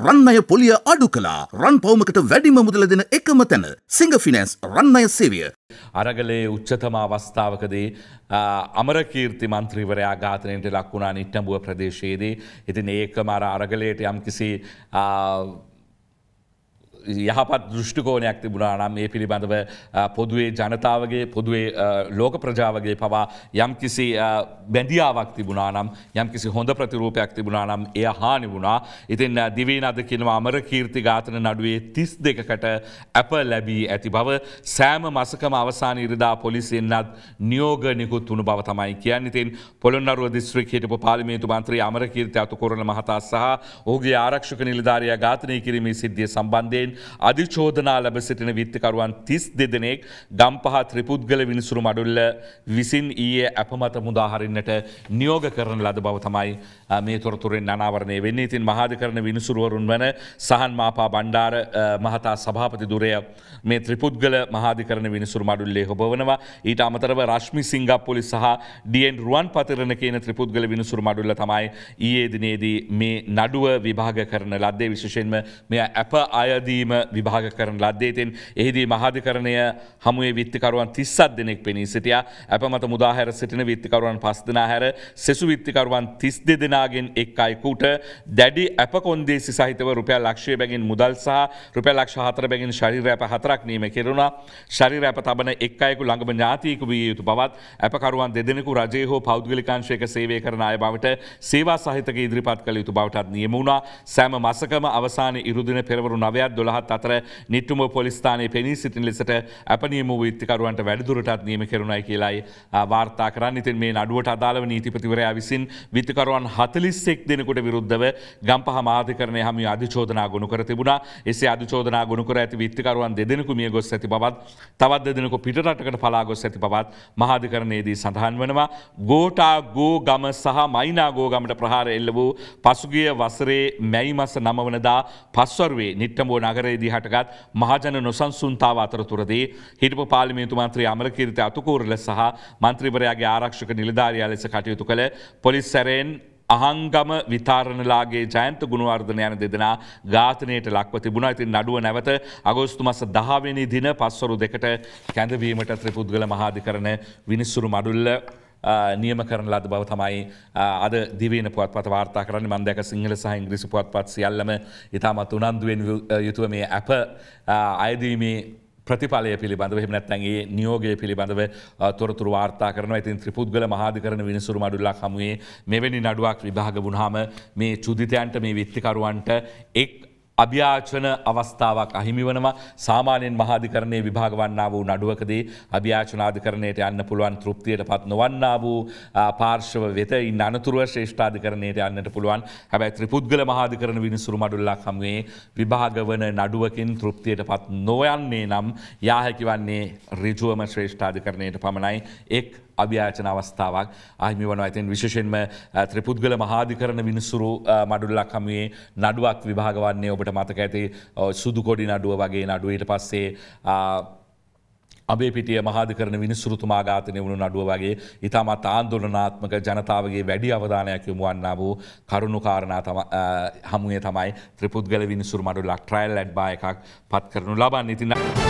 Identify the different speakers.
Speaker 1: රන්නය පොලිය අඩු කලා රන් පවමකට වැඩිම මුදල දෙන එකම තැන සිංහ ෆිනෑන්ස් රන්නය සේවිය. අරගලේ උච්චතම අවස්ථාවකදී අමරකීර්ති මන්ත්‍රීවරයා ඝාතනයට ලක්වුණා නිට්ටඹුව ප්‍රදේශයේදී. ඉතින් ඒක මර අරගලයට යම්කිසි යහපත් දෘෂ්ටිකෝනයක් තිබුණා නම් ඒ පිළිබඳව පොදුවේ ජනතාවගේ පොදුවේ ලෝක ප්‍රජාවගේ පවා යම් කිසි බැඳියාවක් තිබුණා නම් යම් කිසි හොඳ ප්‍රතිරූපයක් තිබුණා නම් එය හානි වුණා ඉතින් දිවීන අද කියනවා අමර කීර්ති ඝාතන නඩුවේ තිස් දෙකකට ඇප ලැබී ඇති බව සෑම මසකම අවසාන ඉරිදා පොලිසිෙන්න්නත් නියෝග නිකුත් වුණු බව තමයි කියන්න ඉතින් පොළොන්නරුව දිස්ත්‍රික් හිටපු පාලිමේතු මන්ත්‍රී අමර කීර්ති අතු කොරන මහතා සහ ඔහුගේ ආරක්ෂක නිලධාරය ඝාතනය කිරීමේ සිද්ධිය සම්බන්ධයෙන් වශයෙන් අධිචෝදනා ලැබ සිටින විත්තිකරුවන් තිස් දෙදෙනෙක් ගම්පහ ත්‍රිපුද්ගල විනිසුරු මඩුල්ල විසින් ඊයේ අපමත මුදාහරින්නට නියෝග කරන ලද බව තමයි මේ තොරතුරෙන් අනාවරණය වෙන්නේ ඉතින් මහාධිකරණ විනිසුරුවරුන් වන සහන් මාපා බණ්ඩාර මහතා සභාපති දුරය මේ ත්‍රිපුද්ගල මහාධිකරණ විනිසුරු මඩුල්ලේ හොබවනවා ඊට අමතරව රශ්මි සිංගප්පොලි සහ ඩියන් රුවන් පතරණ කියන ත්‍රිපුද්ගල විනිසුරු මඩුල්ල තමයි ඊයේ දිනේදී මේ නඩුව විභාග කරන ලද්දේ විශෂයෙන්ම මෙ අප අයදී ඉදීම විභාග කරන ලද්දේතින් එහිදී මහාධිකරණය හමුවේ විත්තිකරුවන් තිස්සත් දෙනෙක් පෙනී සිටිය අපමත මුදාහැර සිටින විත්තිකරුවන් පස්දනා හැර සෙසු විත්තිකරුවන් තිස් දෙදෙනගෙන් එක් අයකුට දැඩි අප කොන්දේ සිහිතව රුපය ලක්ෂය බැගින් මුදල් සහ රුපය ලක්ෂ හතර බැගින් ශරිරයප හතරක් නීම කෙරුණා ශරිරයප තබන එක් අයකු ළඟම ඥාතියකු විය යුතු බවත් අපකරුවන් දෙදෙනෙකු රජය හෝ පෞද්ගලිකාංශයක සේවය කරන අය බවට සේවා සහිතක ඉදිරිපත් කළ යුතු බවටත් නියමුණා සෑම මසකම අවසාන ඉරුදින පෙරවරු නවයක් දොළ පහත් අතර නිට්ටුම පොලිස්ථානය පෙනී සිටින් ලෙසට ඇපනියම විත්තිකරුවන්ට වැඩදුරටත් නීම කෙරුණයි කියලායි වාර්තා කරන්න ඉතින් මේ නඩුවට අදාළව නීතිපතිවරයා විසින් විත්තිකරුවන් හතලිස්සෙක් දෙනකොට විරුද්ධව ගම්පහ මාධකරණය හම අධිචෝදනා ගොුණු කර තිබුණා එසේ අධිචෝදනා ගොුණු කර ඇති විත්තිකරුවන් දෙදෙනකු මිය ගොස් ඇති බවත් තවත් දෙදෙනකු පිටරටකට පලාගොස් ඇති බවත් මහාධිකරණයේදී සඳහන් වනවා ගෝටා ගෝ ගම සහ මයිනා ගෝ ගමට ප්‍රහාර එල්ල වූ පසුගිය වසරේ මැයි මස නමවනදා පස්වර්වේ නිට්ටමෝ නගර නගරේදී හටගත් මහජන නොසන්සුන්තාව අතරතුරදී හිටපු පාලිමේතු මන්ත්‍රී අමරකීරිත අතුකූරල සහ මන්ත්‍රීවරයාගේ ආරක්ෂක නිලධාරියා ලෙස කටයුතු කළ පොලිස් සැරෙන් අහංගම විතාරණලාගේ ජයන්ත ගුණවර්ධන යන දෙදෙනා ඝාතනයට ලක්ව තිබුණා ඉතින් නඩුව නැවත අගෝස්තු මස දහවෙනි දින පස්වරු දෙකට කැඳවීමට ත්‍රිපුද්ගල මහාධිකරණ විනිස්සුරු මඩුල්ල නියම කරන ලද බව තමයි අද දිවන පුවත් පත වාර්තා කරන්න මන්දක සිංහල සහ ඉංග්‍රිසි පුවත් පත් සියල්ලම ඉතාමත් උනන්දුවෙන් යුතුව මේ ඇප අයදීමේ ප්‍රතිඵලය පිළිබඳව හෙමනැත්තන්ගේ නියෝගය පිළිබඳව තොරතුර වාර්තා කරන ඇතින් ත්‍රිපුද්ගල මහාධිකරන විනිසුරු මඩුල්ලක් හමුවේ මෙවැනි නඩුවක් විභාග වුණහම මේ චුදිතයන්ට මේ විත්තිකරුවන්ට එක් අභ්‍යාචන අවස්ථාවක් අහිමි වනවා සාමාන්‍යයෙන් මහාධිකරණයේ විභාග වන්නා වූ නඩුවකදී අභ්‍යාචනාධිකරණයට යන්න පුළුවන් තෘප්තියට පත් නොවන්නා වූ පාර්ශව වෙත ඉන් අනතුරුව ශ්‍රේෂ්ඨාධිකරණයට යන්නට පුළුවන් හැබැයි ත්‍රිපුද්ගල මහාධිකරණ විනිසුරු මඩුල්ලක් හමුවේ විභාග වන නඩුවකින් තෘප්තියට පත් නොයන්නේ නම් යාහැකි වන්නේ ඍජුවම ශ්‍රේෂ්ඨාධිකරණයට පමණයි එක් අභ්‍යාචන අවස්ථාවක් අහිමි වන ඇතින් විශෂෙන්ම ත්‍රිපුද්ගල මහාධිකරන විනිසුරු මඩුල්ලක් හමුවේ නඩුවක් විභාගවන්නේ ඔබට මතක ඇති සුදුකොඩි නඩුව වගේ නඩුවට පස්සේ අපේපිටිය මහාධකරන විනිස්සුරුතුමා ඝාතනය වුණු නඩුව වගේ ඉතාමත් ආන්දොලනාත්මක ජනතාවගේ වැඩි අවධානයක් යොමුවන්න වූ කරුණු කාරණා හමුවේ තමයි ත්‍රිපුද්ගල විනිසුරු මඩු ලක්ට්‍රයිල් ඇඩ්බා එකක් පත් කරනු ලබන්න ඉතින්න.